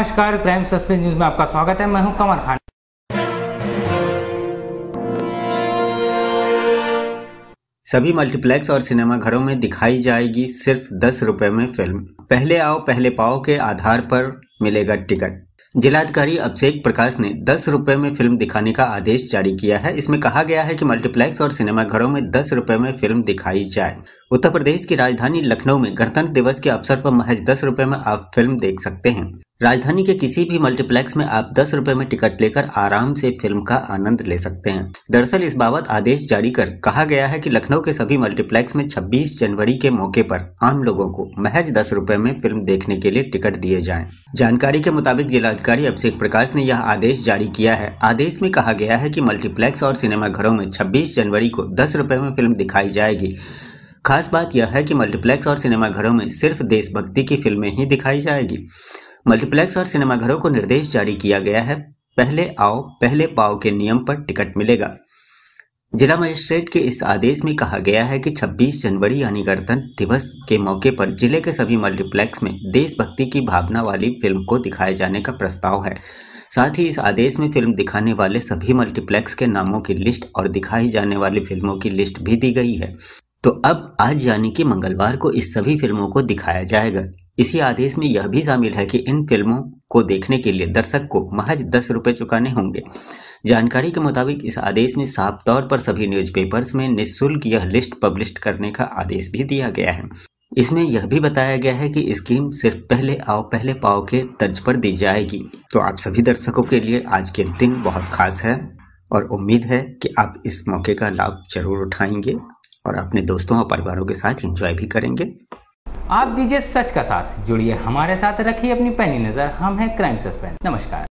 नमस्कार crime suspense news में आपका स्वागत है मैं हूं कमर खान सभी मल्टीप्लेक्स और सिनेमा घरों में दिखाई जाएगी सिर्फ दस रुपए में फिल्म पहले आओ पहले पाओ के आधार पर मिलेगा टिकट जिलाधिकारी अभिषेक प्रकाश ने दस रुपए में फिल्म दिखाने का आदेश जारी किया है इसमें कहा गया है कि मल्टीप्लेक्स और सिनेमाघरों में दस रुपए में फिल्म दिखाई जाए उत्तर प्रदेश की राजधानी लखनऊ में गणतंत्र दिवस के अवसर पर महज दस रुपए में आप फिल्म देख सकते हैं राजधानी के किसी भी मल्टीप्लेक्स में आप दस रूपए में टिकट लेकर आराम से फिल्म का आनंद ले सकते हैं दरअसल इस बाबत आदेश जारी कर कहा गया है कि लखनऊ के सभी मल्टीप्लेक्स में 26 जनवरी के मौके पर आम लोगों को महज दस रुपए में फिल्म देखने के लिए टिकट दिए जाएं। जानकारी के मुताबिक जिलाधिकारी अभिषेक प्रकाश ने यह आदेश जारी किया है आदेश में कहा गया है की मल्टीप्लेक्स और सिनेमाघरों में छब्बीस जनवरी को दस में फिल्म दिखाई जाएगी खास बात यह है की मल्टीप्लेक्स और सिनेमाघरों में सिर्फ देशभक्ति की फिल्में ही दिखाई जाएगी मल्टीप्लेक्स और सिनेमाघरों को निर्देश जारी किया गया है पहले आओ पहले पाओ के नियम पर टिकट मिलेगा जिला मजिस्ट्रेट के इस आदेश में कहा गया है कि 26 जनवरी यानी गणतंत्र दिवस के मौके पर जिले के सभी मल्टीप्लेक्स में देशभक्ति की भावना वाली फिल्म को दिखाए जाने का प्रस्ताव है साथ ही इस आदेश में फिल्म दिखाने वाले सभी मल्टीप्लेक्स के नामों की लिस्ट और दिखाई जाने वाली फिल्मों की लिस्ट भी दी गई है तो अब आज यानी कि मंगलवार को इस सभी फिल्मों को दिखाया जाएगा इसी आदेश में यह भी शामिल है कि इन फिल्मों को देखने के लिए दर्शक को महज दस रुपये चुकाने होंगे जानकारी के मुताबिक इस आदेश में साफ तौर पर सभी न्यूज़पेपर्स में निःशुल्क यह लिस्ट पब्लिश करने का आदेश भी दिया गया है इसमें यह भी बताया गया है कि स्कीम सिर्फ पहले आओ पहले पाओ के तर्ज पर दी जाएगी तो आप सभी दर्शकों के लिए आज के दिन बहुत खास है और उम्मीद है कि आप इस मौके का लाभ जरूर उठाएंगे और अपने दोस्तों और परिवारों के साथ एंजॉय भी करेंगे आप दीजिए सच का साथ जुड़िए हमारे साथ रखिए अपनी पैनी नज़र हम हैं क्राइम सस्पेंस नमस्कार